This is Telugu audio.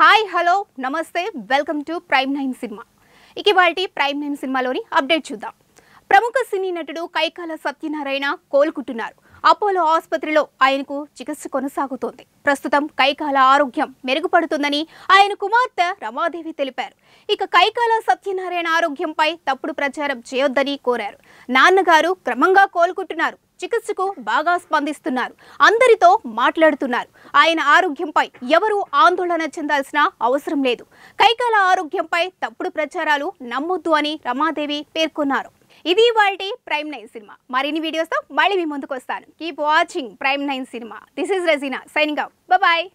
హాయ్ హలో నమస్తే welcome to Prime nine cinema ఇక వాటి ప్రైమ్ నైన్ సినిమాలోని అప్డేట్ చూద్దాం ప్రముఖ సినీ నటుడు కైకాల సత్యనారాయణ కోలుకుంటున్నారు అపోలో ఆసుపత్రిలో ఆయనకు చికిత్స కొనసాగుతోంది ప్రస్తుతం కైకాల ఆరోగ్యం మెరుగుపడుతుందని ఆయన కుమార్తె రమాదేవి తెలిపారు ఇక కైకాల సత్యనారాయణ ఆరోగ్యంపై తప్పుడు ప్రచారం చేయొద్దని కోరారు నాన్నగారు క్రమంగా కోలుకుంటున్నారు చికిత్సకు బాగా స్పందిస్తున్నారు అందరితో మాట్లాడుతున్నారు ఆయన ఆరోగ్యంపై ఎవరూ ఆందోళన చెందాల్సిన అవసరం లేదు కైకాల ఆరోగ్యంపై తప్పుడు ప్రచారాలు నమ్మొద్దు అని రమాదేవి పేర్కొన్నారు ఇది వాళ్ళ ప్రైమ్ నైన్ సినిమా మరిన్ని వీడియోస్తో మళ్ళీ మీ ముందుకు వస్తాను keep watching Prime nine cinema this is Regina signing out bye